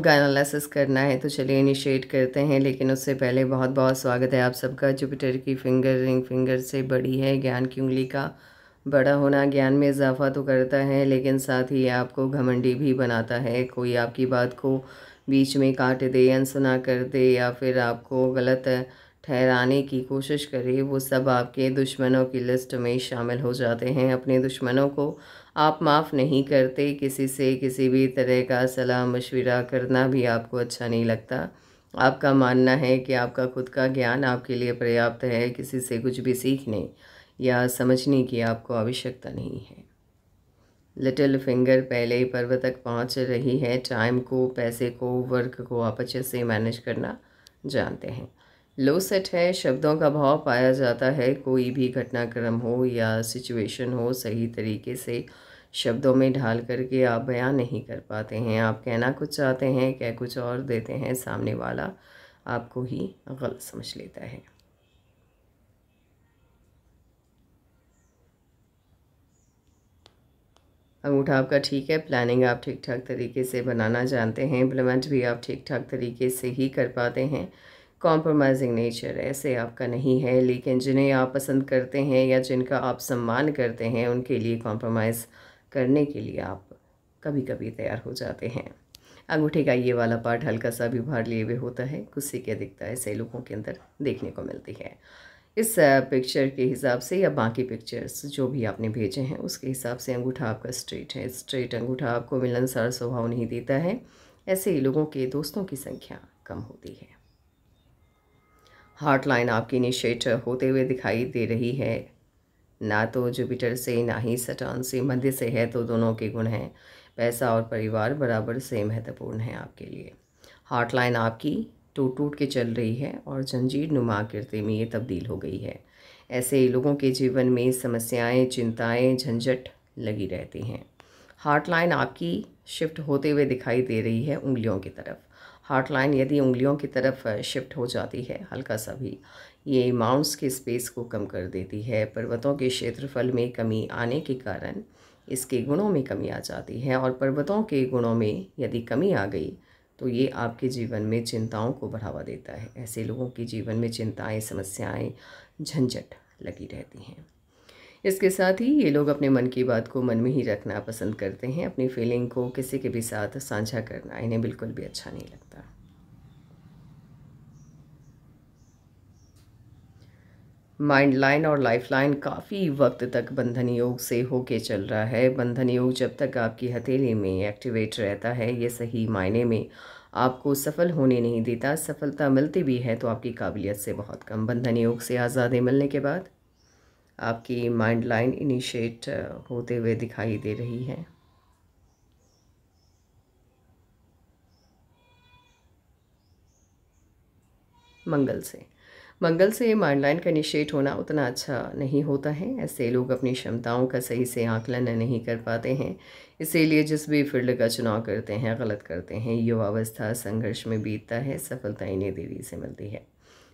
का एनालिसिस करना है तो चलिए इनिशिएट करते हैं लेकिन उससे पहले बहुत बहुत स्वागत है आप सबका जुपिटर की फिंगर रिंग फिंगर से बड़ी है ज्ञान की उंगली का बड़ा होना ज्ञान में इजाफा तो करता है लेकिन साथ ही आपको घमंडी भी बनाता है कोई आपकी बात को बीच में काट दे अनसुना कर दे या फिर आपको गलत ठहराने की कोशिश करे वो सब आपके दुश्मनों की लिस्ट में शामिल हो जाते हैं अपने दुश्मनों को आप माफ़ नहीं करते किसी से किसी भी तरह का सलाह मशवरा करना भी आपको अच्छा नहीं लगता आपका मानना है कि आपका खुद का ज्ञान आपके लिए पर्याप्त है किसी से कुछ भी सीखने या समझने की आपको आवश्यकता नहीं है लिटिल फिंगर पहले ही पर्व तक पहुंच रही है टाइम को पैसे को वर्क को आप अच्छे से मैनेज करना जानते हैं लो सेट है शब्दों का भाव पाया जाता है कोई भी घटनाक्रम हो या सिचुएशन हो सही तरीके से शब्दों में ढाल करके आप बयान नहीं कर पाते हैं आप कहना कुछ चाहते हैं कह कुछ और देते हैं सामने वाला आपको ही गलत समझ लेता है अंगूठा आपका ठीक है प्लानिंग आप ठीक ठाक तरीके से बनाना जानते हैं इम्प्लीमेंट भी आप ठीक ठाक तरीके से ही कर पाते हैं कॉम्प्रोमाइजिंग नेचर ऐसे आपका नहीं है लेकिन जिन्हें आप पसंद करते हैं या जिनका आप सम्मान करते हैं उनके लिए कॉम्प्रोमाइज़ करने के लिए आप कभी कभी तैयार हो जाते हैं अंगूठे का ये वाला पार्ट हल्का सा भी भार लिए हुए होता है गुस्से की अधिकता ऐसे लोगों के अंदर देखने को मिलती है इस पिक्चर के हिसाब से या बाकी पिक्चर्स जो भी आपने भेजे हैं उसके हिसाब से अंगूठा आपका स्ट्रेट है स्ट्रेट अंगूठा आपको मिलनसार स्वभाव नहीं देता है ऐसे ही लोगों के दोस्तों की संख्या कम होती है हार्ट लाइन आपकी इनिशिएटर होते हुए दिखाई दे रही है ना तो जुपिटर से ना ही सटान से मध्य से है तो दोनों के गुण हैं पैसा और परिवार बराबर से महत्वपूर्ण है आपके लिए हार्ट लाइन आपकी टूट टूट के चल रही है और जंजीर नुमा किरते में ये तब्दील हो गई है ऐसे लोगों के जीवन में समस्याएं चिंताएं झंझट लगी रहती हैं हार्ट लाइन आपकी शिफ्ट होते हुए दिखाई दे रही है उंगलियों की तरफ हार्ट लाइन यदि उंगलियों की तरफ शिफ्ट हो जाती है हल्का सा भी ये माउंट्स के स्पेस को कम कर देती है पर्वतों के क्षेत्रफल में कमी आने के कारण इसके गुणों में कमी आ जाती है और पर्वतों के गुणों में यदि कमी आ गई तो ये आपके जीवन में चिंताओं को बढ़ावा देता है ऐसे लोगों के जीवन में चिंताएं समस्याएं झंझट लगी रहती हैं इसके साथ ही ये लोग अपने मन की बात को मन में ही रखना पसंद करते हैं अपनी फीलिंग को किसी के भी साथ साझा करना इन्हें बिल्कुल भी अच्छा नहीं लगता माइंड लाइन और लाइफ लाइन काफ़ी वक्त तक बंधन योग से होके चल रहा है बंधन योग जब तक आपकी हथेली में एक्टिवेट रहता है ये सही मायने में आपको सफल होने नहीं देता सफलता मिलती भी है तो आपकी काबिलियत से बहुत कम बंधन योग से आज़ादी मिलने के बाद आपकी माइंड लाइन इनिशिएट होते हुए दिखाई दे रही है मंगल से मंगल से माइंडलाइन का निषेध होना उतना अच्छा नहीं होता है ऐसे लोग अपनी क्षमताओं का सही से आकलन नहीं कर पाते हैं इसीलिए जिस भी फील्ड का चुनाव करते हैं गलत करते हैं युवावस्था संघर्ष में बीतता है सफलता इन्हें देरी से मिलती है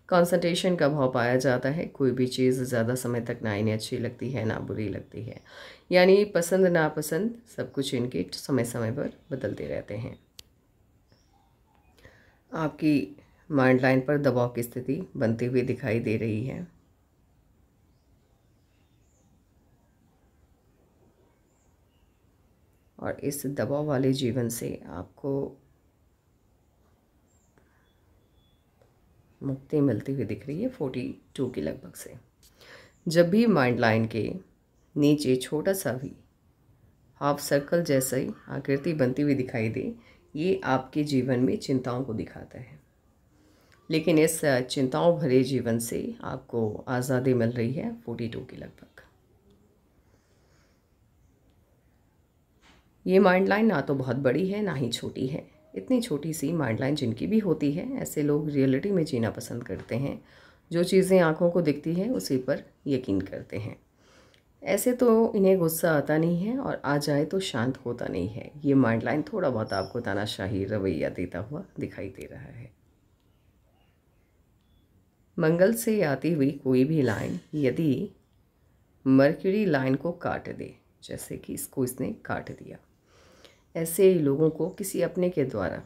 कॉन्सेंट्रेशन का भाव पाया जाता है कोई भी चीज़ ज़्यादा समय तक ना इन्हें अच्छी लगती है ना बुरी लगती है यानी पसंद नापसंद सब कुछ इनके समय समय पर बदलते रहते हैं आपकी माइंड लाइन पर दबाव की स्थिति बनती हुई दिखाई दे रही है और इस दबाव वाले जीवन से आपको मुक्ति मिलती हुई दिख रही है फोर्टी टू के लगभग से जब भी माइंड लाइन के नीचे छोटा सा भी हाफ सर्कल ही आकृति बनती हुई दिखाई दे ये आपके जीवन में चिंताओं को दिखाता है लेकिन इस चिंताओं भरे जीवन से आपको आज़ादी मिल रही है फोर्टी टू के लगभग ये माइंड लाइन ना तो बहुत बड़ी है ना ही छोटी है इतनी छोटी सी माइंड लाइन जिनकी भी होती है ऐसे लोग रियलिटी में जीना पसंद करते हैं जो चीज़ें आँखों को दिखती हैं उसी पर यकीन करते हैं ऐसे तो इन्हें गुस्सा आता नहीं है और आ जाए तो शांत होता नहीं है ये माइंड लाइन थोड़ा बहुत आपको तानाशाही रवैया देता हुआ दिखाई दे रहा है मंगल से आती हुई कोई भी लाइन यदि मर्क्यूरी लाइन को काट दे जैसे कि इसको इसने काट दिया ऐसे लोगों को किसी अपने के द्वारा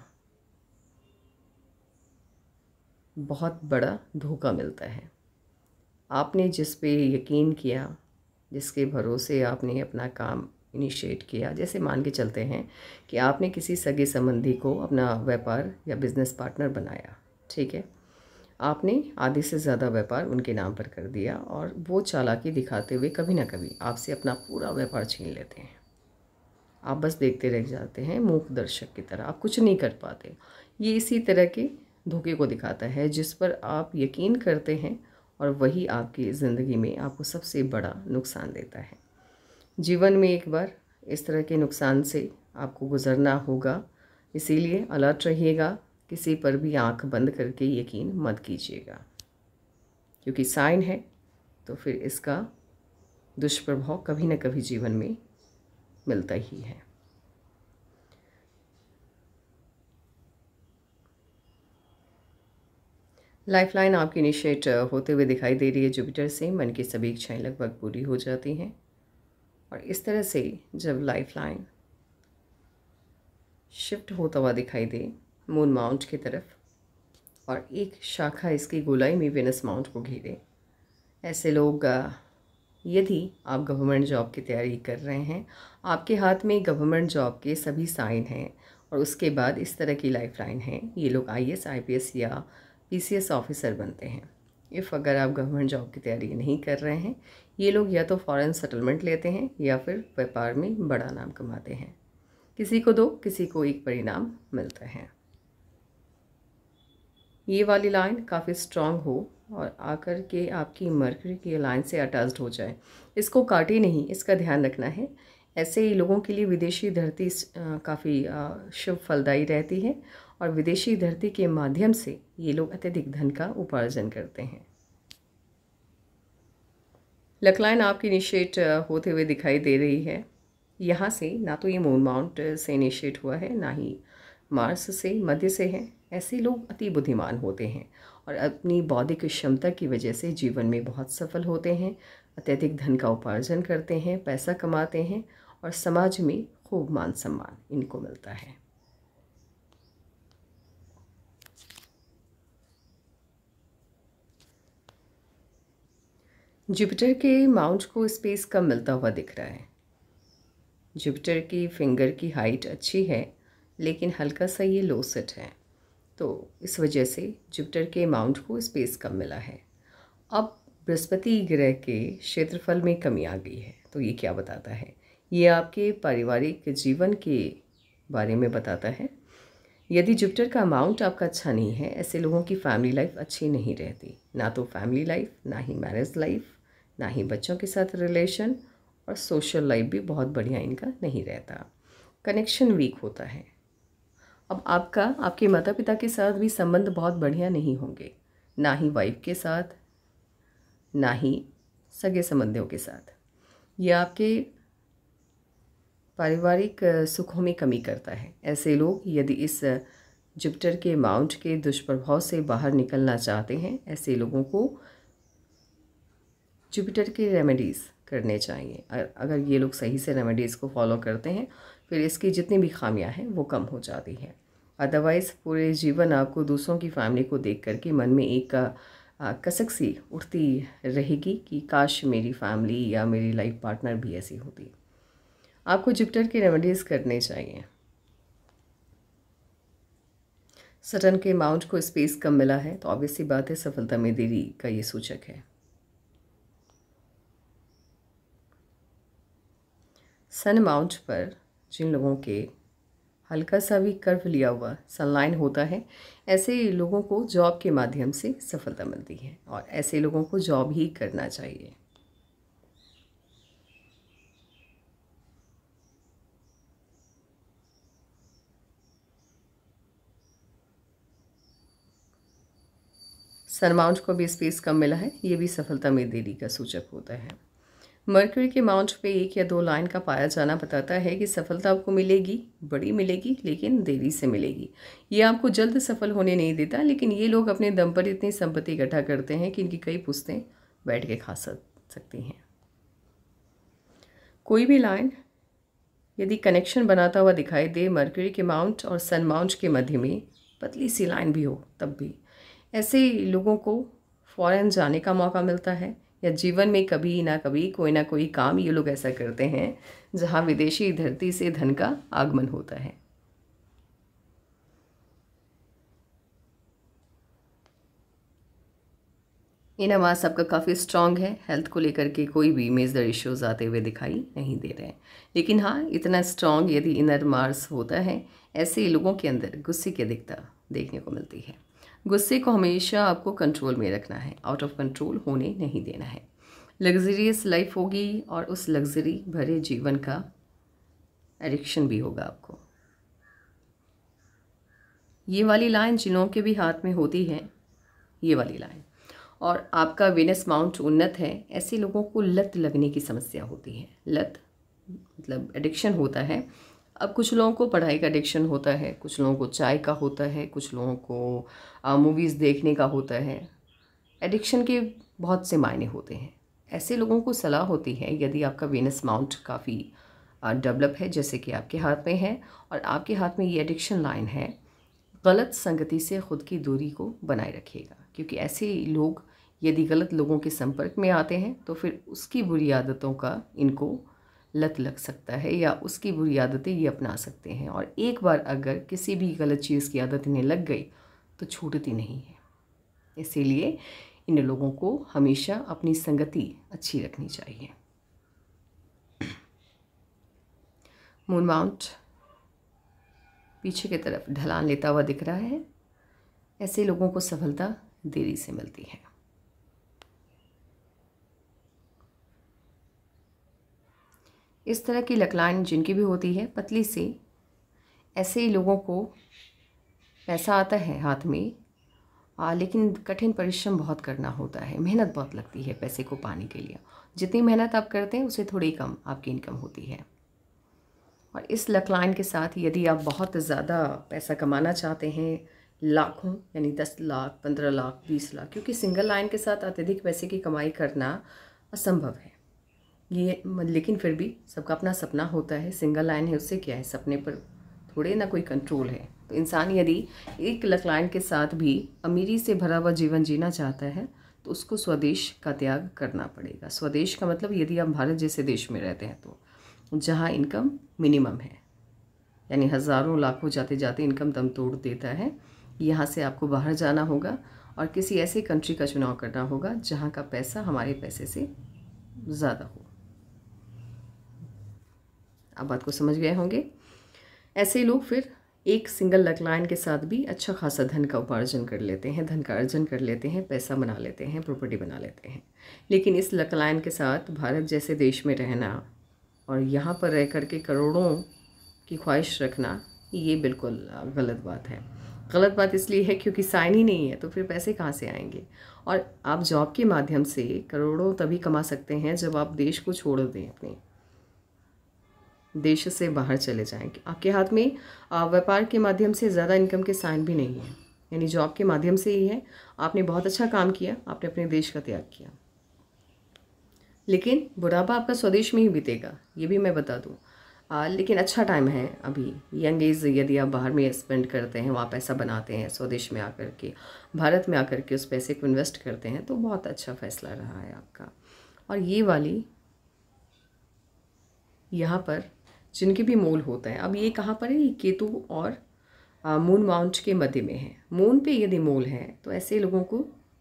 बहुत बड़ा धोखा मिलता है आपने जिस पे यकीन किया जिसके भरोसे आपने अपना काम इनिशिएट किया जैसे मान के चलते हैं कि आपने किसी सगे संबंधी को अपना व्यापार या बिज़नेस पार्टनर बनाया ठीक है आपने आधे से ज़्यादा व्यापार उनके नाम पर कर दिया और वो चालाकी दिखाते हुए कभी ना कभी आपसे अपना पूरा व्यापार छीन लेते हैं आप बस देखते रह जाते हैं मूक दर्शक की तरह आप कुछ नहीं कर पाते ये इसी तरह के धोखे को दिखाता है जिस पर आप यकीन करते हैं और वही आपकी ज़िंदगी में आपको सबसे बड़ा नुकसान देता है जीवन में एक बार इस तरह के नुकसान से आपको गुज़रना होगा इसीलिए अलर्ट रहिएगा किसी पर भी आंख बंद करके यकीन मत कीजिएगा क्योंकि साइन है तो फिर इसका दुष्प्रभाव कभी ना कभी जीवन में मिलता ही है लाइफलाइन आपकी इनिशिएट होते हुए दिखाई दे रही है जुपिटर से मन की सभी इच्छाएं लगभग पूरी हो जाती हैं और इस तरह से जब लाइफलाइन शिफ्ट होता हुआ दिखाई दे मून माउंट की तरफ और एक शाखा इसकी गोलाई में वेनस माउंट को घेरे ऐसे लोग यदि आप गवर्नमेंट जॉब की तैयारी कर रहे हैं आपके हाथ में गवर्नमेंट जॉब के सभी साइन हैं और उसके बाद इस तरह की लाइफ लाइन है ये लोग आईएएस आईपीएस या पीसीएस ऑफिसर बनते हैं इफ़ अगर आप गवर्नमेंट जॉब की तैयारी नहीं कर रहे हैं ये लोग या तो फ़ॉरेन सेटलमेंट लेते हैं या फिर व्यापार में बड़ा नाम कमाते हैं किसी को दो किसी को एक परिणाम मिलता है ये वाली लाइन काफ़ी स्ट्रांग हो और आकर के आपकी मर्करी की लाइन से अटैच्ड हो जाए इसको काटे नहीं इसका ध्यान रखना है ऐसे ही लोगों के लिए विदेशी धरती काफ़ी शुभ फलदायी रहती है और विदेशी धरती के माध्यम से ये लोग अत्यधिक धन का उपार्जन करते हैं लकलाइन आपकी इनिशिएट होते हुए दिखाई दे रही है यहाँ से ना तो ये मून माउंट से इनिशिएट हुआ है ना ही मार्स से मध्य से है ऐसे लोग अति बुद्धिमान होते हैं और अपनी बौद्धिक क्षमता की वजह से जीवन में बहुत सफल होते हैं अत्यधिक धन का उपार्जन करते हैं पैसा कमाते हैं और समाज में खूब मान सम्मान इनको मिलता है जुपिटर के माउंट को स्पेस कम मिलता हुआ दिख रहा है जुपिटर की फिंगर की हाइट अच्छी है लेकिन हल्का सा ये लो सेट है तो इस वजह से जुपिटर के अमाउंट को स्पेस कम मिला है अब बृहस्पति ग्रह के क्षेत्रफल में कमी आ गई है तो ये क्या बताता है ये आपके पारिवारिक जीवन के बारे में बताता है यदि जुपिटर का अमाउंट आपका अच्छा नहीं है ऐसे लोगों की फैमिली लाइफ अच्छी नहीं रहती ना तो फैमिली लाइफ ना ही मैरिज लाइफ ना ही बच्चों के साथ रिलेशन और सोशल लाइफ भी बहुत बढ़िया इनका नहीं रहता कनेक्शन वीक होता है अब आपका आपके माता पिता के साथ भी संबंध बहुत बढ़िया नहीं होंगे ना ही वाइफ के साथ ना ही सगे संबंधियों के साथ ये आपके पारिवारिक सुखों में कमी करता है ऐसे लोग यदि इस जुपिटर के माउंट के दुष्प्रभाव से बाहर निकलना चाहते हैं ऐसे लोगों को जुपिटर के रेमेडीज़ करने चाहिए अगर ये लोग सही से रेमेडीज़ को फॉलो करते हैं फिर इसकी जितनी भी खामियां हैं वो कम हो जाती हैं अदरवाइज़ पूरे जीवन आपको दूसरों की फैमिली को देख करके मन में एक कसक सी उठती रहेगी कि काश मेरी फैमिली या मेरी लाइफ पार्टनर भी ऐसी होती आपको जिप्टर के रेमेडीज़ करने चाहिए सटन के अमाउंट को स्पेस कम मिला है तो ऑब्वियसली बात है सफलता में देरी का ये सूचक है सन अमाउंट पर जिन लोगों के हल्का सा भी कर्व लिया हुआ सनलाइन होता है ऐसे लोगों को जॉब के माध्यम से सफलता मिलती है और ऐसे लोगों को जॉब ही करना चाहिए सनमाउंट को भी स्पेस कम मिला है ये भी सफलता में देरी का सूचक होता है मर्करी के माउंट पे एक या दो लाइन का पाया जाना बताता है कि सफलता आपको मिलेगी बड़ी मिलेगी लेकिन देरी से मिलेगी ये आपको जल्द सफल होने नहीं देता लेकिन ये लोग अपने दम पर इतनी संपत्ति इकट्ठा करते हैं कि इनकी कई पुस्तें बैठ के खा सकती हैं कोई भी लाइन यदि कनेक्शन बनाता हुआ दिखाई दे मर्क्यूरी के माउंट और सन माउंट के मध्य में पतली सी लाइन भी हो तब भी ऐसे लोगों को फॉरन जाने का मौका मिलता है या जीवन में कभी ना कभी कोई ना कोई काम ये लोग ऐसा करते हैं जहाँ विदेशी धरती से धन का आगमन होता है ये नमाज सबका काफ़ी स्ट्रांग है हेल्थ को लेकर के कोई भी मेजर इश्यूज आते हुए दिखाई नहीं दे रहे हैं लेकिन हाँ इतना स्ट्रांग यदि इनर मार्स होता है ऐसे लोगों के अंदर गुस्से की अधिकता देखने को मिलती है गुस्से को हमेशा आपको कंट्रोल में रखना है आउट ऑफ कंट्रोल होने नहीं देना है लग्जरियस लाइफ होगी और उस लग्जरी भरे जीवन का एडिक्शन भी होगा आपको ये वाली लाइन जिनों के भी हाथ में होती है ये वाली लाइन और आपका वेनस माउंट उन्नत है ऐसे लोगों को लत लगने की समस्या होती है लत मतलब एडिक्शन होता है अब कुछ लोगों को पढ़ाई का एडिक्शन होता है कुछ लोगों को चाय का होता है कुछ लोगों को मूवीज़ देखने का होता है एडिक्शन के बहुत से मायने होते हैं ऐसे लोगों को सलाह होती है यदि आपका वेनस माउंट काफ़ी डेवलप है जैसे कि आपके हाथ में है और आपके हाथ में ये एडिक्शन लाइन है गलत संगति से ख़ुद की दूरी को बनाए रखिएगा क्योंकि ऐसे लोग यदि गलत लोगों के संपर्क में आते हैं तो फिर उसकी बुरी आदतों का इनको लत लग सकता है या उसकी बुरी आदतें ये अपना सकते हैं और एक बार अगर किसी भी गलत चीज़ की आदत इन्हें लग गई तो छूटती नहीं है इसीलिए इन लोगों को हमेशा अपनी संगति अच्छी रखनी चाहिए मून माउंट पीछे की तरफ ढलान लेता हुआ दिख रहा है ऐसे लोगों को सफलता देरी से मिलती है इस तरह की लकलान जिनकी भी होती है पतली सी ऐसे ही लोगों को पैसा आता है हाथ में आ, लेकिन कठिन परिश्रम बहुत करना होता है मेहनत बहुत लगती है पैसे को पाने के लिए जितनी मेहनत आप करते हैं उसे थोड़ी कम आपकी इनकम होती है और इस लकलाइन के साथ यदि आप बहुत ज़्यादा पैसा कमाना चाहते हैं लाखों यानी दस लाख पंद्रह लाख बीस लाख क्योंकि सिंगल लाइन के साथ अत्यधिक पैसे की कमाई करना असंभव है ये लेकिन फिर भी सबका अपना सपना होता है सिंगल लाइन है उससे क्या है सपने पर थोड़े ना कोई कंट्रोल है तो इंसान यदि एक लख लाइन के साथ भी अमीरी से भरा हुआ जीवन जीना चाहता है तो उसको स्वदेश का त्याग करना पड़ेगा स्वदेश का मतलब यदि आप भारत जैसे देश में रहते हैं तो जहाँ इनकम मिनिमम है यानी हज़ारों लाखों जाते जाते इनकम दम तोड़ देता है यहाँ से आपको बाहर जाना होगा और किसी ऐसे कंट्री का चुनाव करना होगा जहाँ का पैसा हमारे पैसे से ज़्यादा हो आप बात को समझ गए होंगे ऐसे ही लोग फिर एक सिंगल लाइन के साथ भी अच्छा खासा धन का उपार्जन कर लेते हैं धन का अर्जन कर लेते हैं पैसा बना लेते हैं प्रॉपर्टी बना लेते हैं लेकिन इस लाइन के साथ भारत जैसे देश में रहना और यहाँ पर रह कर के करोड़ों की ख्वाहिश रखना ये बिल्कुल गलत बात है गलत बात इसलिए है क्योंकि साइन ही नहीं है तो फिर पैसे कहाँ से आएंगे और आप जॉब के माध्यम से करोड़ों तभी कमा सकते हैं जब आप देश को छोड़ दें अपने देश से बाहर चले जाएंगे आपके हाथ में व्यापार के माध्यम से ज़्यादा इनकम के साइन भी नहीं है यानी जॉब के माध्यम से ही है आपने बहुत अच्छा काम किया आपने अपने देश का त्याग किया लेकिन बुढ़ापा आपका स्वदेश में ही बीतेगा ये भी मैं बता दूँ लेकिन अच्छा टाइम है अभी यंग एज यदि आप बाहर में स्पेंड करते हैं वहाँ पैसा बनाते हैं स्वदेश में आकर के भारत में आकर के उस पैसे को इन्वेस्ट करते हैं तो बहुत अच्छा फैसला रहा है आपका और ये वाली यहाँ पर जिनके भी मोल होता है अब ये कहाँ पर है ये केतु और मून माउंट के मध्य में है मून पे यदि मोल है तो ऐसे लोगों को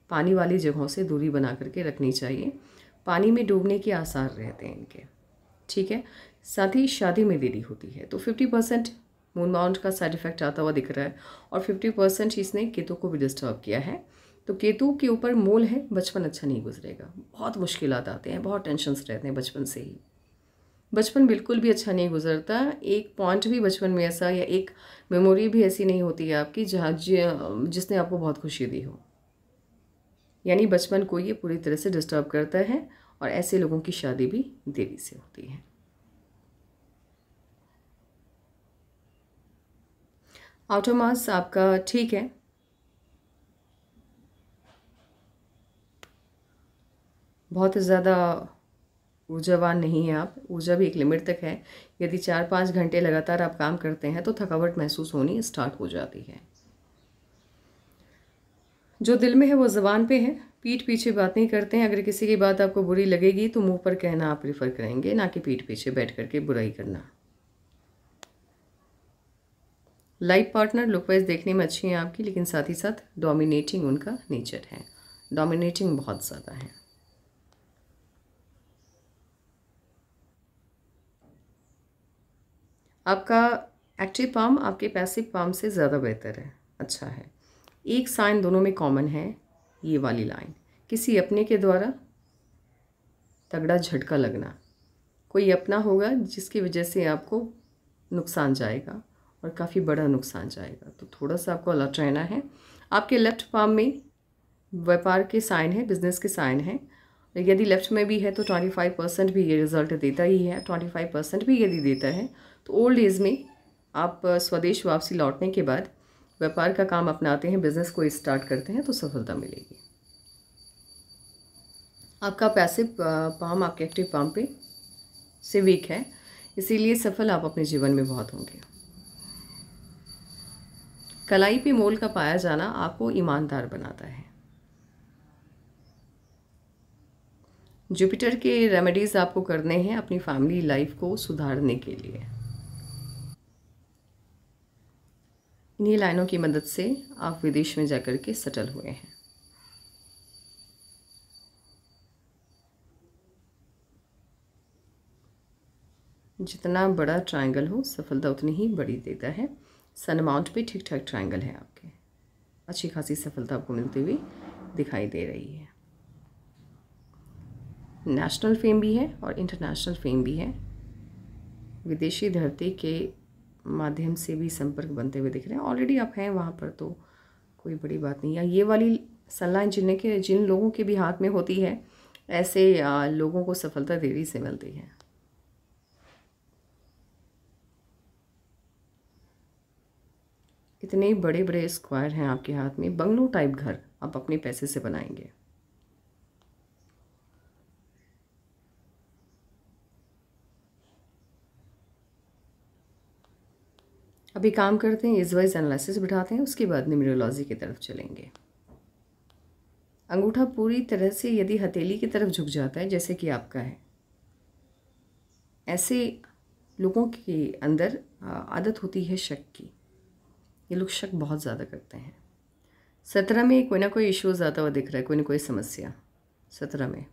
पानी वाली जगहों से दूरी बना करके रखनी चाहिए पानी में डूबने के आसार रहते हैं इनके ठीक है साथ ही शादी में देरी होती है तो फिफ्टी परसेंट मून माउंट का साइड इफेक्ट आता हुआ दिख रहा है और फिफ्टी परसेंट इसने केतु को भी डिस्टर्ब किया है तो केतु के ऊपर मोल है बचपन अच्छा नहीं गुजरेगा बहुत मुश्किल आते हैं बहुत टेंशन रहते हैं बचपन से ही बचपन बिल्कुल भी अच्छा नहीं गुजरता एक पॉइंट भी बचपन में ऐसा या एक मेमोरी भी ऐसी नहीं होती है आपकी जहाँ जिसने आपको बहुत खुशी दी हो यानी बचपन को ये पूरी तरह से डिस्टर्ब करता है और ऐसे लोगों की शादी भी देरी से होती है ऑटोमास आपका ठीक है बहुत ज़्यादा ऊर्जावान नहीं है आप ऊर्जा भी एक लिमिट तक है यदि चार पाँच घंटे लगातार आप काम करते हैं तो थकावट महसूस होनी स्टार्ट हो जाती है जो दिल में है वो जबान पे है पीठ पीछे बात नहीं करते हैं अगर किसी की बात आपको बुरी लगेगी तो मुंह पर कहना आप प्रीफर करेंगे ना कि पीठ पीछे बैठ करके बुराई करना लाइफ पार्टनर लुक वाइज देखने में अच्छी हैं आपकी लेकिन साथ ही साथ डोमिनेटिंग उनका नेचर है डोमिनेटिंग बहुत ज़्यादा है आपका एक्टिव पाम आपके पैसिव पाम से ज़्यादा बेहतर है अच्छा है एक साइन दोनों में कॉमन है ये वाली लाइन किसी अपने के द्वारा तगड़ा झटका लगना कोई अपना होगा जिसकी वजह से आपको नुकसान जाएगा और काफ़ी बड़ा नुकसान जाएगा तो थोड़ा सा आपको अलर्ट रहना है आपके लेफ्ट पाम में व्यापार के साइन है बिजनेस के साइन है यदि लेफ्ट में भी है तो ट्वेंटी फाइव परसेंट भी ये रिज़ल्ट देता ही है ट्वेंटी फाइव परसेंट भी यदि देता है तो ओल्ड एज में आप स्वदेश वापसी लौटने के बाद व्यापार का काम अपनाते हैं बिजनेस को स्टार्ट करते हैं तो सफलता मिलेगी आपका पैसे पाम आपके एक्टिव पाम पे से वीक है इसीलिए सफल आप अपने जीवन में बहुत होंगे कलाई पे मोल का पाया जाना आपको ईमानदार बनाता है जुपिटर के रेमेडीज़ आपको करने हैं अपनी फैमिली लाइफ को सुधारने के लिए इन्हीं लाइनों की मदद से आप विदेश में जाकर के सेटल हुए हैं जितना बड़ा ट्रायंगल हो सफलता उतनी ही बड़ी देता है सन अमाउंट भी ठीक ठाक ट्रायंगल है आपके अच्छी खासी सफलता आपको मिलती हुई दिखाई दे रही है नेशनल फेम भी है और इंटरनेशनल फेम भी है विदेशी धरती के माध्यम से भी संपर्क बनते हुए दिख रहे हैं ऑलरेडी आप हैं वहाँ पर तो कोई बड़ी बात नहीं या ये वाली सलाह जिन्हें के जिन लोगों के भी हाथ में होती है ऐसे लोगों को सफलता देरी से मिलती है इतने बड़े बड़े स्क्वायर हैं आपके हाथ में बंगलो टाइप घर आप अपने पैसे से बनाएंगे अभी काम करते हैं एज वाइज एनालिसिस बिठाते हैं उसके बाद न्यूमरोलॉजी की तरफ चलेंगे अंगूठा पूरी तरह से यदि हथेली की तरफ झुक जाता है जैसे कि आपका है ऐसे लोगों के अंदर आदत होती है शक की ये लोग शक बहुत ज़्यादा करते हैं सत्रह में कोई ना कोई इश्यूज़ आता हुआ दिख रहा है कोई ना कोई समस्या सत्रह में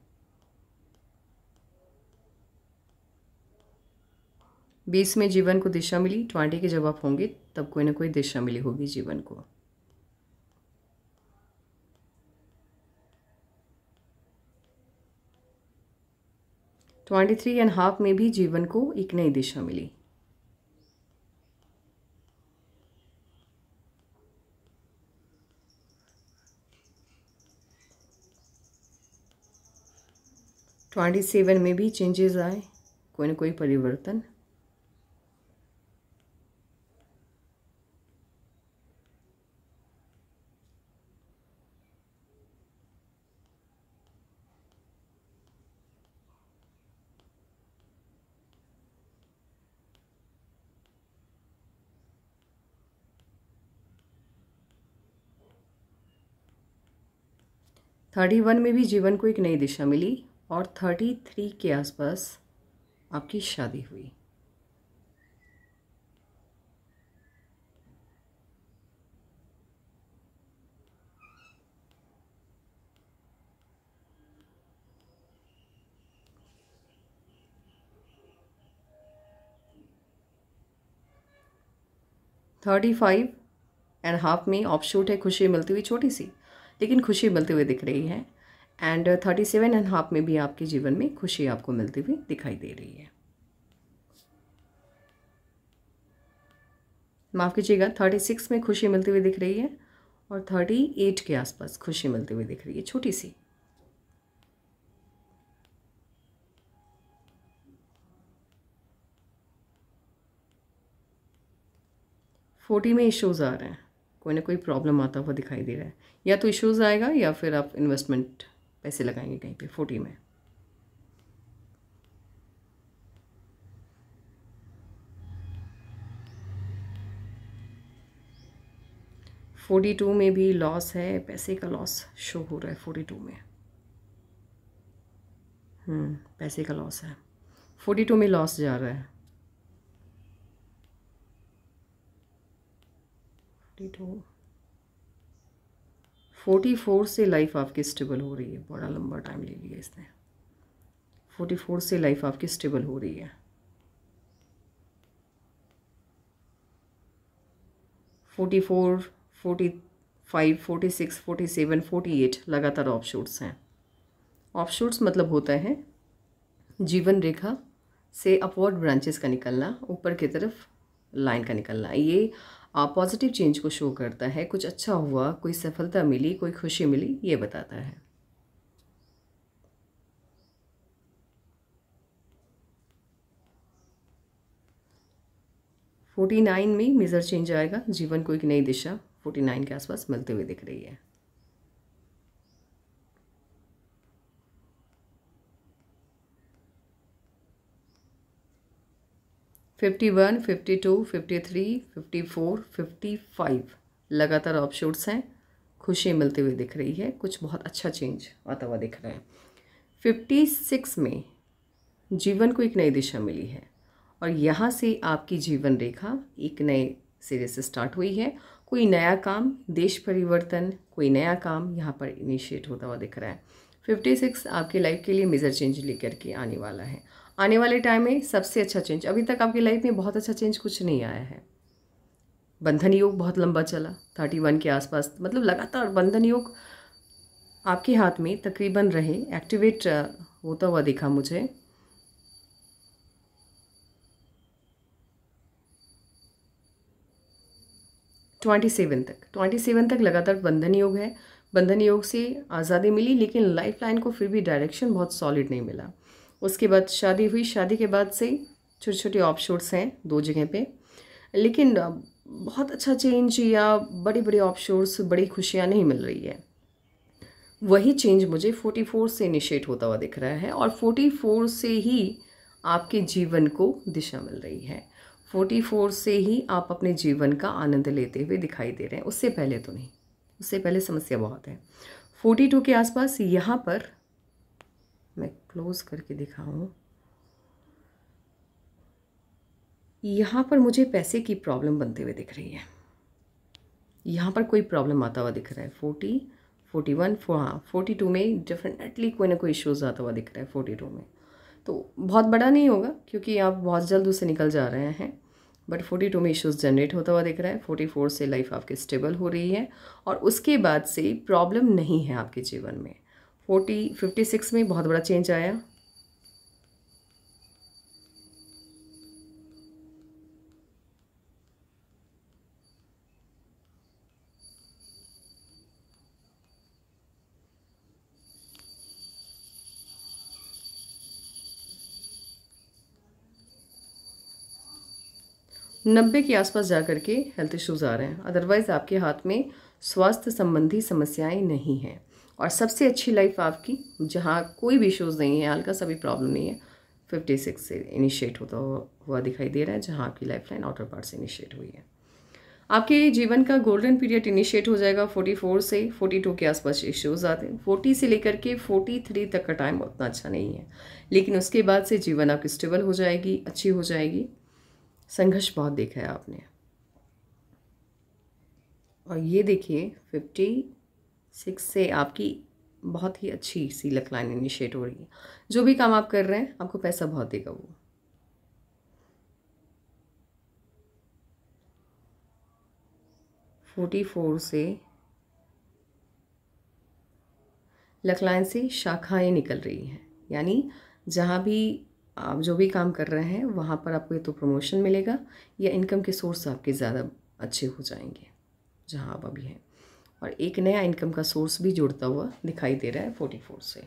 बीस में जीवन को दिशा मिली ट्वेंटी के जब आप होंगे तब कोई ना कोई दिशा मिली होगी जीवन को ट्वेंटी थ्री एंड हाफ में भी जीवन को एक नई दिशा मिली ट्वेंटी सेवन में भी चेंजेस आए कोई ना कोई परिवर्तन थर्टी वन में भी जीवन को एक नई दिशा मिली और थर्टी थ्री के आसपास आपकी शादी हुई थर्टी फाइव एंड हाफ में ऑफ शूट है खुशी मिलती हुई छोटी सी लेकिन खुशी मिलते हुए दिख रही है and thirty seven and half में भी आपके जीवन में खुशी आपको मिलती हुई दिखाई दे रही है माफ़ कीजिएगा थर्टी सिक्स में खुशी मिलती हुई दिख रही है और थर्टी एट के आसपास खुशी मिलती हुई दिख रही है छोटी सी फोर्टी में इश्यूज़ आ रहे हैं कोई ना कोई प्रॉब्लम आता हुआ दिखाई दे रहा है या तो इश्यूज़ आएगा या फिर आप इन्वेस्टमेंट पैसे लगाएंगे कहीं पे फोर्टी में फोर्टी टू में भी लॉस है पैसे का लॉस शो हो रहा है फोर्टी टू में हम्म, पैसे का लॉस है फोर्टी टू में लॉस जा रहा है फोर्टी टू फोर्टी फोर से लाइफ आपकी स्टेबल हो रही है बड़ा लंबा टाइम ले लिया इसने फोर्टी फोर से लाइफ आपकी स्टेबल हो रही है forty four forty five forty six forty seven forty eight लगातार ऑफ शूट्स हैं ऑफ शूट्स मतलब होता है जीवन रेखा से अपवर्ड ब्रांचेस का निकलना ऊपर की तरफ लाइन का निकलना ये पॉजिटिव चेंज को शो करता है कुछ अच्छा हुआ कोई सफलता मिली कोई खुशी मिली ये बताता है फोर्टी नाइन में मेज़र चेंज आएगा जीवन को एक नई दिशा फोर्टी नाइन के आसपास मिलते हुए दिख रही है fifty one fifty two fifty three fifty four fifty five लगातार ऑफ शूट्स हैं खुशी मिलती हुई दिख रही है कुछ बहुत अच्छा चेंज आता हुआ दिख रहा है फिफ्टी सिक्स में जीवन को एक नई दिशा मिली है और यहाँ से आपकी जीवन रेखा एक नए सिरे से स्टार्ट हुई है कोई नया काम देश परिवर्तन कोई नया काम यहाँ पर इनिशिएट होता हुआ दिख रहा है फिफ्टी सिक्स आपकी लाइफ के लिए मेजर चेंज लेकर के आने वाला है आने वाले टाइम में सबसे अच्छा चेंज अभी तक आपकी लाइफ में बहुत अच्छा चेंज कुछ नहीं आया है बंधन योग बहुत लंबा चला थर्टी वन के आसपास मतलब लगातार बंधन योग आपके हाथ में तकरीबन रहे एक्टिवेट होता हुआ देखा मुझे ट्वेंटी सेवन तक ट्वेंटी सेवन तक लगातार बंधन योग है बंधन योग से आज़ादी मिली लेकिन लाइफ लाइन को फिर भी डायरेक्शन बहुत सॉलिड नहीं मिला उसके बाद शादी हुई शादी के बाद से छोटे छोटे ऑफ शूट्स हैं दो जगह पे लेकिन बहुत अच्छा चेंज या बड़े बड़े ऑफ शूट्स बड़ी खुशियाँ नहीं मिल रही है वही चेंज मुझे 44 से इनिशिएट होता हुआ दिख रहा है और 44 से ही आपके जीवन को दिशा मिल रही है 44 से ही आप अपने जीवन का आनंद लेते हुए दिखाई दे रहे हैं उससे पहले तो नहीं उससे पहले समस्या बहुत है 42 के आसपास यहाँ पर क्लोज़ करके दिखाऊं यहाँ पर मुझे पैसे की प्रॉब्लम बनते हुए दिख रही है यहाँ पर कोई प्रॉब्लम आता हुआ दिख रहा है फोर्टी फोर्टी वन हाँ फोर्टी टू में डेफिनेटली कोई ना कोई इश्यूज़ आता हुआ दिख रहा है फोर्टी टू में तो बहुत बड़ा नहीं होगा क्योंकि आप बहुत जल्द उससे निकल जा रहे हैं बट फोर्टी टू में इश्यूज़ जनरेट होता हुआ दिख रहा है फोर्टी फोर से लाइफ आपकी स्टेबल हो रही है और उसके बाद से प्रॉब्लम नहीं है आपके जीवन में फोर्टी फिफ्टी सिक्स में बहुत बड़ा चेंज आया नब्बे के आसपास जा करके हेल्थ इश्यूज़ आ रहे हैं अदरवाइज़ आपके हाथ में स्वास्थ्य संबंधी समस्याएं नहीं हैं और सबसे अच्छी लाइफ आपकी जहाँ कोई भी इशूज़ नहीं है हल्का सा भी प्रॉब्लम नहीं है फिफ्टी सिक्स से इनिशिएट होता हुआ दिखाई दे रहा है जहाँ आपकी लाइफ लाइन आउटर पार्ट से इनिशिएट हुई है आपके जीवन का गोल्डन पीरियड इनिशिएट हो जाएगा फोर्टी फोर से फोर्टी टू के आसपास इश्यूज आते हैं फोर्टी से लेकर के फोर्टी थ्री तक का टाइम उतना अच्छा नहीं है लेकिन उसके बाद से जीवन आपकी स्टेबल हो जाएगी अच्छी हो जाएगी संघर्ष बहुत देखा है आपने और ये देखिए फिफ्टी सिक्स से आपकी बहुत ही अच्छी सी लक लाइन इनिशिएट हो रही है जो भी काम आप कर रहे हैं आपको पैसा बहुत देगा वो फोर्टी फोर से लखलाइन से शाखाएं निकल रही हैं यानी जहाँ भी आप जो भी काम कर रहे हैं वहाँ पर आपको ये तो प्रमोशन मिलेगा या इनकम के सोर्स आपके ज़्यादा अच्छे हो जाएंगे जहाँ आप अभी हैं और एक नया इनकम का सोर्स भी जुड़ता हुआ दिखाई दे रहा है फोर्टी फोर से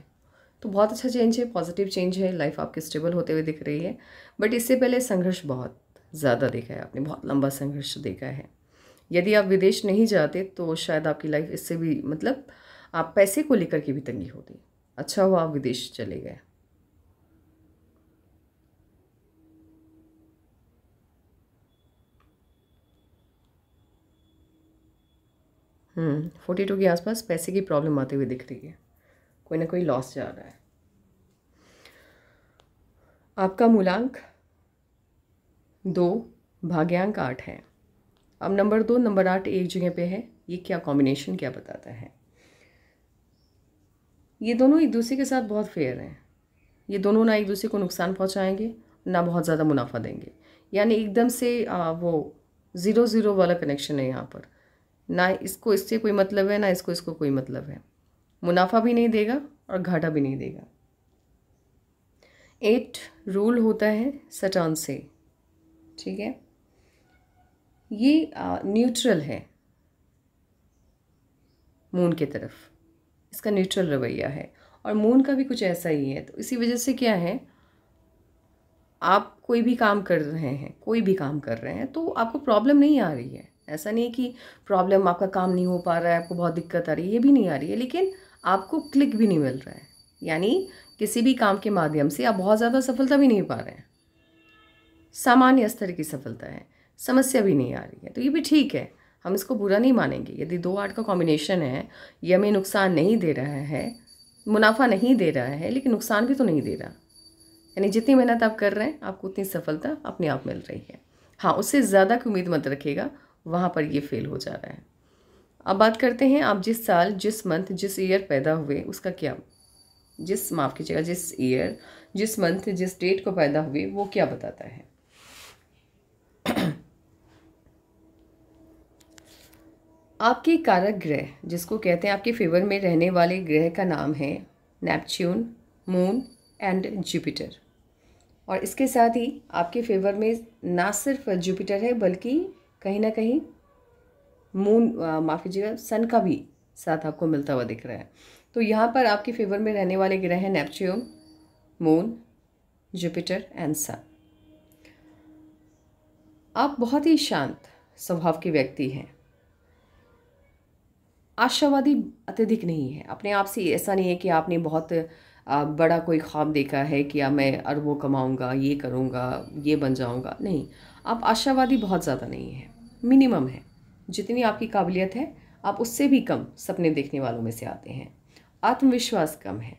तो बहुत अच्छा चेंज है पॉजिटिव चेंज है लाइफ आपके स्टेबल होते हुए दिख रही है बट इससे पहले संघर्ष बहुत ज़्यादा देखा है आपने बहुत लंबा संघर्ष देखा है यदि आप विदेश नहीं जाते तो शायद आपकी लाइफ इससे भी मतलब आप पैसे को लेकर के भी तंगी होती अच्छा हुआ आप विदेश चले गए फोर्टी हम्म, टू के आसपास पैसे की प्रॉब्लम आती हुई दिख रही है कोई ना कोई लॉस जा रहा है आपका मूलांक दो भाग्यांक आठ है अब नंबर दो नंबर आठ एक जगह पे है ये क्या कॉम्बिनेशन क्या बताता है ये दोनों एक दूसरे के साथ बहुत फेयर हैं ये दोनों ना एक दूसरे को नुकसान पहुंचाएंगे ना बहुत ज़्यादा मुनाफा देंगे यानी एकदम से आ, वो ज़ीरो ज़ीरो वाला कनेक्शन है यहाँ पर ना इसको इससे कोई मतलब है ना इसको इसको कोई मतलब है मुनाफा भी नहीं देगा और घाटा भी नहीं देगा एट रूल होता है सटान से ठीक है ये न्यूट्रल है मून के तरफ इसका न्यूट्रल रवैया है और मून का भी कुछ ऐसा ही है तो इसी वजह से क्या है आप कोई भी काम कर रहे हैं कोई भी काम कर रहे हैं तो आपको प्रॉब्लम नहीं आ रही है ऐसा नहीं कि प्रॉब्लम आपका काम नहीं हो पा रहा है आपको बहुत दिक्कत आ रही है ये भी नहीं आ रही है लेकिन आपको क्लिक भी नहीं मिल रहा है यानी किसी भी काम के माध्यम से आप बहुत ज़्यादा सफलता भी नहीं पा रहे हैं सामान्य स्तर की सफलता है समस्या भी नहीं आ रही है तो ये भी ठीक है हम इसको बुरा नहीं मानेंगे यदि दो आर्ट का कॉम्बिनेशन है ये हमें नुकसान नहीं दे रहा है मुनाफा नहीं दे रहा है लेकिन नुकसान भी तो नहीं दे रहा यानी जितनी मेहनत आप कर रहे हैं आपको उतनी सफलता अपने आप मिल रही है हाँ उससे ज़्यादा की उम्मीद मत रखेगा वहाँ पर ये फेल हो जा रहा है अब बात करते हैं आप जिस साल जिस मंथ जिस ईयर पैदा हुए उसका क्या जिस माफ़ कीजिएगा जिस ईयर जिस मंथ जिस डेट को पैदा हुए वो क्या बताता है आपके कारक ग्रह जिसको कहते हैं आपके फेवर में रहने वाले ग्रह का नाम है नेपच्यून मून एंड जुपिटर और इसके साथ ही आपके फेवर में ना सिर्फ जुपिटर है बल्कि कहीं ना कहीं मून माफ़ कीजिएगा सन का भी साथ आपको मिलता हुआ दिख रहा है तो यहाँ पर आपके फेवर में रहने वाले ग्रह हैं Neptune moon Jupiter and sun आप बहुत ही शांत स्वभाव के व्यक्ति हैं आशावादी अत्यधिक नहीं है अपने आप से ऐसा नहीं है कि आपने बहुत बड़ा कोई ख्वाब देखा है कि मैं अरबों कमाऊंगा ये करूंगा ये बन जाऊंगा नहीं आप आशावादी बहुत ज़्यादा नहीं है मिनिमम है जितनी आपकी काबिलियत है आप उससे भी कम सपने देखने वालों में से आते हैं आत्मविश्वास कम है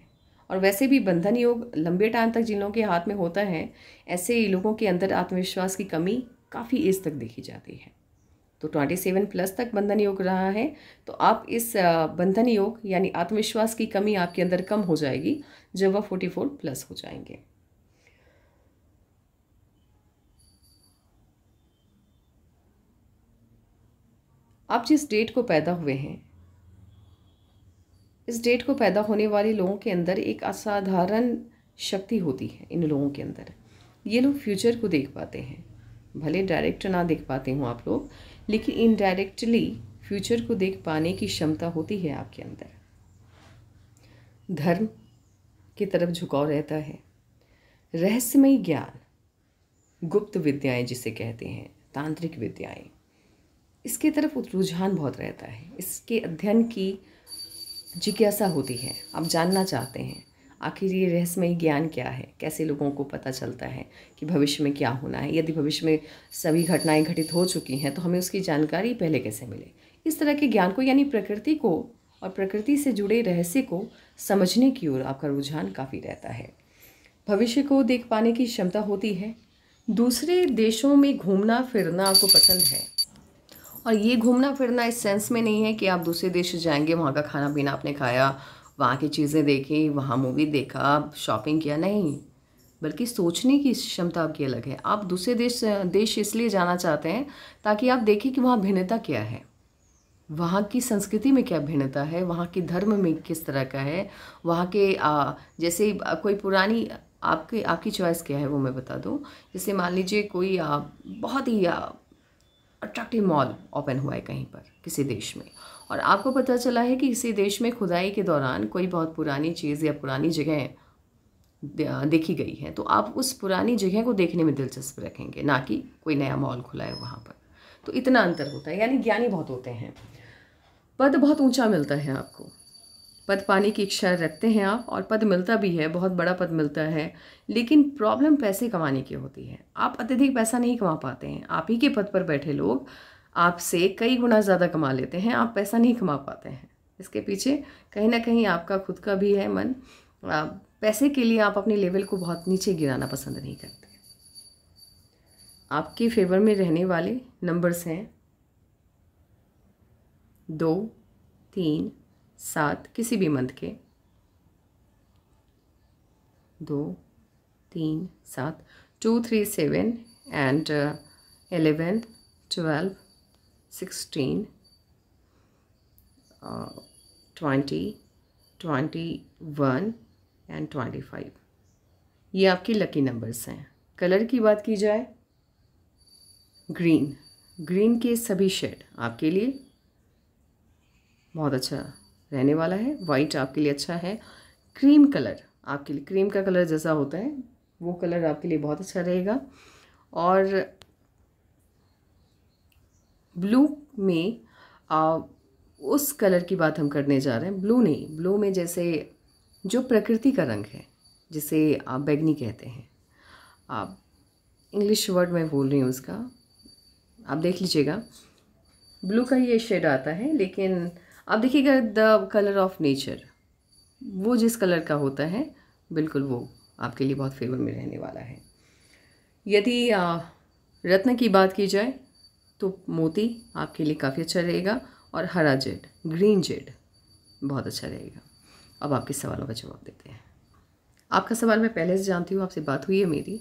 और वैसे भी बंधन योग लंबे टाइम तक जिन लोगों के हाथ में होता है ऐसे लोगों के अंदर आत्मविश्वास की कमी काफ़ी एज तक देखी जाती है तो ट्वेंटी सेवन प्लस तक बंधन योग रहा है तो आप इस बंधन योग यानी आत्मविश्वास की कमी आपके अंदर कम हो जाएगी जब वह फोर्टी फोर प्लस हो जाएंगे आप जिस डेट को पैदा हुए हैं इस डेट को पैदा होने वाले लोगों के अंदर एक असाधारण शक्ति होती है इन लोगों के अंदर ये लोग फ्यूचर को देख पाते हैं भले डायरेक्ट ना देख पाते हों आप लोग लेकिन इनडायरेक्टली फ्यूचर को देख पाने की क्षमता होती है आपके अंदर धर्म की तरफ झुकाव रहता है रहस्यमय ज्ञान गुप्त विद्याएं जिसे कहते हैं तांत्रिक विद्याएं इसके तरफ रुझान बहुत रहता है इसके अध्ययन की जिज्ञासा होती है आप जानना चाहते हैं आखिर ये रहस्यमय ज्ञान क्या है कैसे लोगों को पता चलता है कि भविष्य में क्या होना है यदि भविष्य में सभी घटनाएं घटित हो चुकी हैं तो हमें उसकी जानकारी पहले कैसे मिले इस तरह के ज्ञान को यानी प्रकृति को और प्रकृति से जुड़े रहस्य को समझने की ओर आपका रुझान काफ़ी रहता है भविष्य को देख पाने की क्षमता होती है दूसरे देशों में घूमना फिरना आपको पसंद है और ये घूमना फिरना इस सेंस में नहीं है कि आप दूसरे देश जाएंगे वहाँ का खाना पीना आपने खाया वहाँ की चीज़ें देखी वहाँ मूवी देखा शॉपिंग किया नहीं बल्कि सोचने की क्षमता आपकी अलग है आप दूसरे देश देश इसलिए जाना चाहते हैं ताकि आप देखें कि वहाँ भिन्नता क्या है वहाँ की संस्कृति में क्या भिन्नता है वहाँ के धर्म में किस तरह का है वहाँ के आ, जैसे कोई पुरानी आपके आपकी चॉइस क्या है वो मैं बता दूँ जैसे मान लीजिए कोई आ, बहुत ही आ, अट्रैक्टिव मॉल ओपन हुआ है कहीं पर किसी देश में और आपको पता चला है कि किसी देश में खुदाई के दौरान कोई बहुत पुरानी चीज़ या पुरानी जगह देखी गई है तो आप उस पुरानी जगह को देखने में दिलचस्प रखेंगे ना कि कोई नया मॉल खुला है वहाँ पर तो इतना अंतर होता है यानी ज्ञानी बहुत होते हैं पद बहुत ऊंचा मिलता है आपको पद पाने की इच्छा रखते हैं आप और पद मिलता भी है बहुत बड़ा पद मिलता है लेकिन प्रॉब्लम पैसे कमाने की होती है आप अत्यधिक पैसा नहीं कमा पाते हैं आप ही के पद पर बैठे लोग आपसे कई गुना ज़्यादा कमा लेते हैं आप पैसा नहीं कमा पाते हैं इसके पीछे कहीं ना कहीं आपका खुद का भी है मन पैसे के लिए आप अपने लेवल को बहुत नीचे गिराना पसंद नहीं करते आपके फेवर में रहने वाले नंबर्स हैं दो तीन सात किसी भी मंथ के दो तीन सात two three seven and eleven uh, twelve sixteen uh, twenty twenty one and twenty five ये आपकी लकी नंबर्स हैं कलर की बात की जाए ग्रीन ग्रीन के सभी शेड आपके लिए बहुत अच्छा रहने वाला है वाइट आपके लिए अच्छा है क्रीम कलर आपके लिए क्रीम का कलर जैसा होता है वो कलर आपके लिए बहुत अच्छा रहेगा और ब्लू में आ, उस कलर की बात हम करने जा रहे हैं ब्लू नहीं ब्लू में जैसे जो प्रकृति का रंग है जिसे आप बैगनी कहते हैं आप इंग्लिश वर्ड में बोल रही हूँ उसका आप देख लीजिएगा ब्लू का ये शेड आता है लेकिन अब देखिएगा द कलर ऑफ नेचर वो जिस कलर का होता है बिल्कुल वो आपके लिए बहुत फेवर में रहने वाला है यदि रत्न की बात की जाए तो मोती आपके लिए काफ़ी अच्छा रहेगा और हरा जेड ग्रीन जेड बहुत अच्छा रहेगा अब आपके सवालों का जवाब देते हैं आपका सवाल मैं पहले से जानती हूँ आपसे बात हुई है मेरी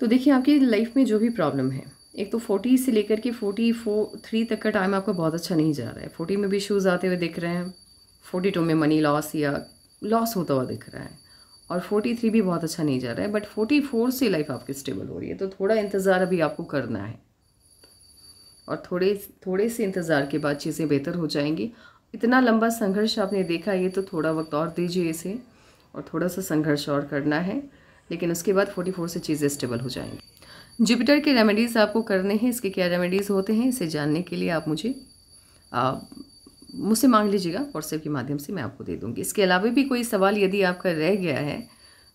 तो देखिए आपकी लाइफ में जो भी प्रॉब्लम है एक तो फोर्टी से लेकर के फोर्टी फो थ्री तक का टाइम आपका बहुत अच्छा नहीं जा रहा है फोर्टी में भी शूज़ आते हुए दिख रहे हैं फोर्टी टू में मनी लॉस या लॉस होता हुआ दिख रहा है और फोर्टी थ्री भी बहुत अच्छा नहीं जा रहा है बट फोर्टी फोर से लाइफ आपकी स्टेबल हो रही है तो थोड़ा इंतज़ार अभी आपको करना है और थोड़े थोड़े से इंतज़ार के बाद चीज़ें बेहतर हो जाएंगी इतना लंबा संघर्ष आपने देखा ये तो थोड़ा वक्त और दीजिए इसे और थोड़ा सा संघर्ष और करना है लेकिन उसके बाद फोर्टी फोर से चीज़ें स्टेबल हो जाएंगी जुपिटर के रेमेडीज़ आपको करने हैं इसके क्या रेमेडीज़ होते हैं इसे जानने के लिए आप मुझे मुझसे मांग लीजिएगा व्हाट्सएप के माध्यम से मैं आपको दे दूँगी इसके अलावा भी कोई सवाल यदि आपका रह गया है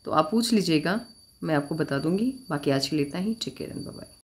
तो आप पूछ लीजिएगा मैं आपको बता दूँगी बाकी आज के लिए इतना ही ठीक है रन बाय